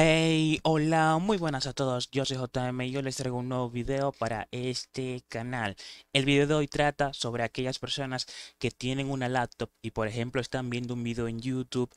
Hey, hola, muy buenas a todos, yo soy JM y yo les traigo un nuevo video para este canal. El video de hoy trata sobre aquellas personas que tienen una laptop y por ejemplo están viendo un video en YouTube,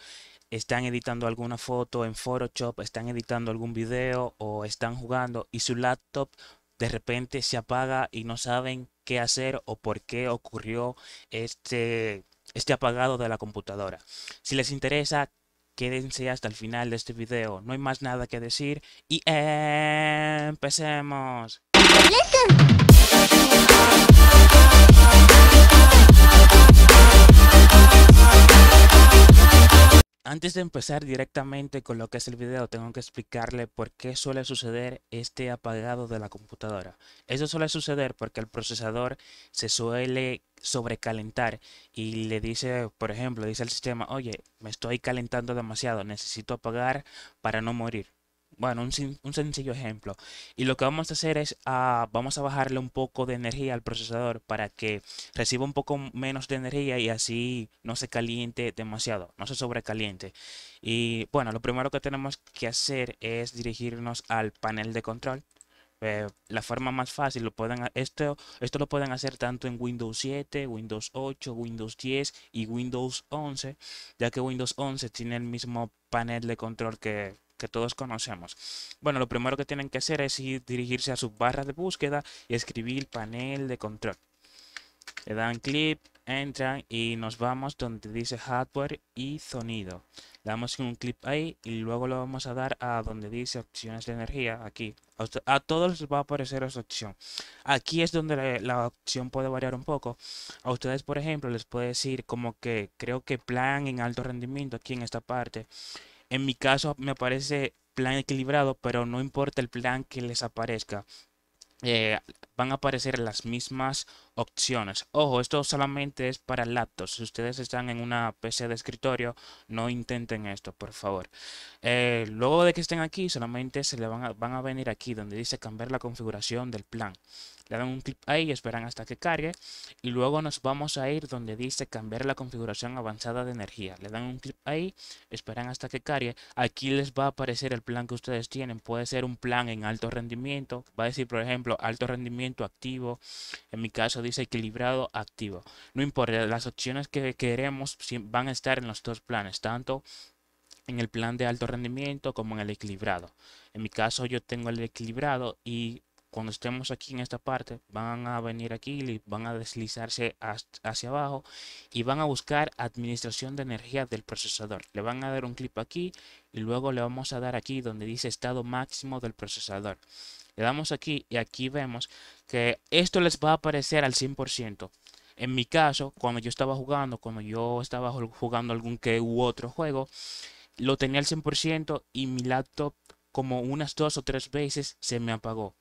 están editando alguna foto en Photoshop, están editando algún video o están jugando y su laptop de repente se apaga y no saben qué hacer o por qué ocurrió este, este apagado de la computadora. Si les interesa, quédense hasta el final de este video, no hay más nada que decir y empecemos. Antes de empezar directamente con lo que es el video, tengo que explicarle por qué suele suceder este apagado de la computadora. Eso suele suceder porque el procesador se suele sobrecalentar y le dice, por ejemplo, dice al sistema, oye, me estoy calentando demasiado, necesito apagar para no morir bueno, un, sencillo ejemplo. Y lo que vamos a hacer es, ah, vamos a bajarle un poco de energía al procesador para que reciba un poco menos de energía y así no se caliente demasiado, no se sobrecaliente. Y bueno, lo primero que tenemos que hacer es dirigirnos al panel de control. Eh, la forma más fácil, lo pueden, esto, esto lo pueden hacer tanto en Windows 7, Windows 8, Windows 10 y Windows 11, ya que Windows 11 tiene el mismo panel de control que que todos conocemos. Bueno, lo primero que tienen que hacer es ir, dirigirse a sus barras de búsqueda y escribir panel de control. Le dan clic, entran y nos vamos donde dice hardware y sonido. damos un clic ahí y luego lo vamos a dar a donde dice opciones de energía, aquí. A todos les va a aparecer esa opción. Aquí es donde la, opción puede variar un poco. A ustedes, por ejemplo, les puede decir como que creo que plan en alto rendimiento aquí en esta parte. En mi caso me parece plan equilibrado, pero no importa el plan que les aparezca. Eh, van a aparecer las mismas opciones. Ojo, esto solamente es para laptops. Si ustedes están en una PC de escritorio, no intenten esto, por favor. Eh, luego de que estén aquí, solamente se le van a, van a venir aquí donde dice cambiar la configuración del plan. Le dan un clic ahí, esperan hasta que cargue. Y luego nos vamos a ir donde dice cambiar la configuración avanzada de energía. Le dan un clic ahí, esperan hasta que cargue. Aquí les va a aparecer el plan que ustedes tienen. Puede ser un plan en alto rendimiento. Va a decir, por ejemplo, alto rendimiento activo. En mi caso dice equilibrado activo. No importa, las opciones que queremos van a estar en los dos planes, tanto en el plan de alto rendimiento como en el equilibrado. En mi caso yo tengo el equilibrado y cuando estemos aquí en esta parte van a venir aquí, y van a deslizarse hacia abajo y van a buscar administración de energía del procesador. Le van a dar un clip aquí y luego le vamos a dar aquí donde dice estado máximo del procesador. Le damos aquí y aquí vemos que esto les va a aparecer al 100%. En mi caso, cuando yo estaba jugando, cuando yo estaba jugando algún que u otro juego, lo tenía al 100% y mi laptop como unas dos o tres veces se me apagó.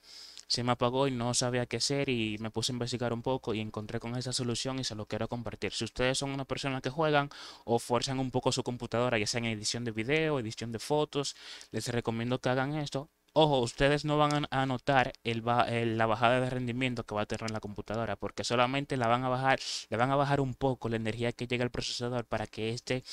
Se me apagó y no sabía qué hacer y me puse a investigar un poco y encontré con esa solución y se lo quiero compartir. Si ustedes son una persona que juegan o fuerzan un poco su computadora, ya sea en edición de video, edición de fotos, les recomiendo que hagan esto Ojo, ustedes no van a notar la bajada de rendimiento que va a tener la computadora, porque solamente la van a bajar, le van a bajar un poco la energía que llega al procesador para que este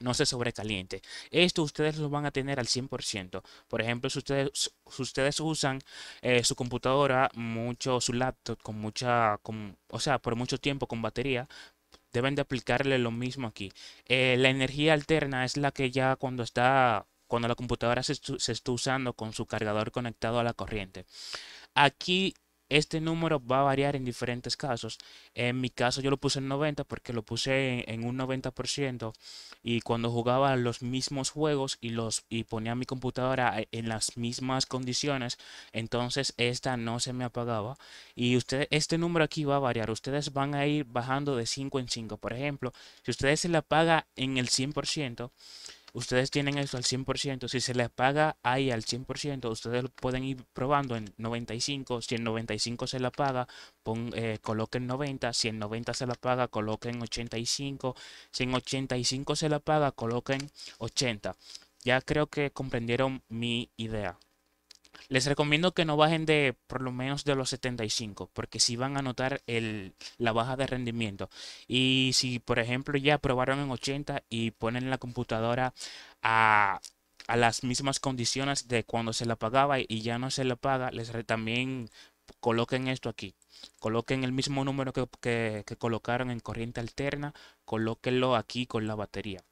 no se sobrecaliente. Esto ustedes lo van a tener al 100%. Por ejemplo, si ustedes, si ustedes usan eh, su computadora, mucho su laptop con mucha, o sea, por mucho tiempo con batería, deben de aplicarle lo mismo aquí. Eh, la energía alterna es la que ya cuando está cuando la computadora se, está usando con su cargador conectado a la corriente. Aquí este número va a variar en diferentes casos. En mi caso yo lo puse en 90 porque lo puse en, un 90% y cuando jugaba los mismos juegos y, los, y ponía mi computadora eh, en las mismas condiciones, entonces esta no se me apagaba. Y usted, este número aquí va a variar. Ustedes van a ir bajando de 5 en 5. Por ejemplo, si ustedes se la apaga en el 100%, ustedes tienen eso al 100%, si se les paga ahí al 100%, ustedes lo pueden ir probando en 95, si en 95 eh, se la paga, coloquen 90, si en 90 se la paga, coloquen 85, si en 85 se la paga, coloquen 80. Ya creo que comprendieron mi idea. Les recomiendo que no bajen de por lo menos de los 75, porque si van a notar la baja de rendimiento. Y si, por ejemplo, ya probaron en 80 y ponen la computadora a, las mismas condiciones de cuando se la pagaba y ya no se la paga, les también coloquen esto aquí. Coloquen el mismo número que, que colocaron en corriente alterna, colóquenlo aquí con la batería.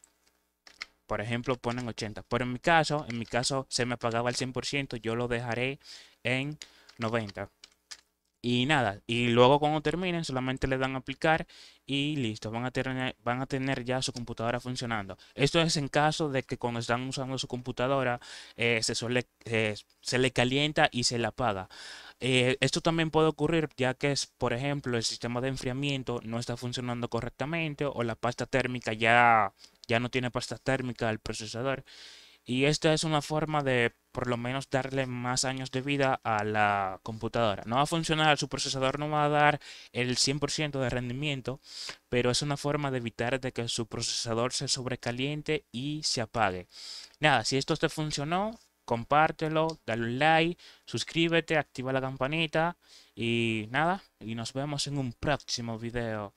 Por ejemplo, ponen 80. Pero en mi caso, en mi caso se me pagaba el 100%, yo lo dejaré en 90. Y nada, y luego cuando terminen solamente le dan a aplicar y listo, van a, tener, van a tener ya su computadora funcionando. Esto es en caso de que cuando están usando su computadora eh, se, eh, se le calienta y se la apaga. Eh, esto también puede ocurrir ya que, es, por ejemplo, el sistema de enfriamiento no está funcionando correctamente o la pasta térmica ya ya no tiene pasta térmica el procesador. Y esta es una forma de por lo menos darle más años de vida a la computadora. No va a funcionar, su procesador no va a dar el 100% de rendimiento, pero es una forma de evitar que su procesador se sobrecaliente y se apague. Nada, si esto te funcionó, compártelo, dale un like, suscríbete, activa la campanita y nada, y nos vemos en un próximo video.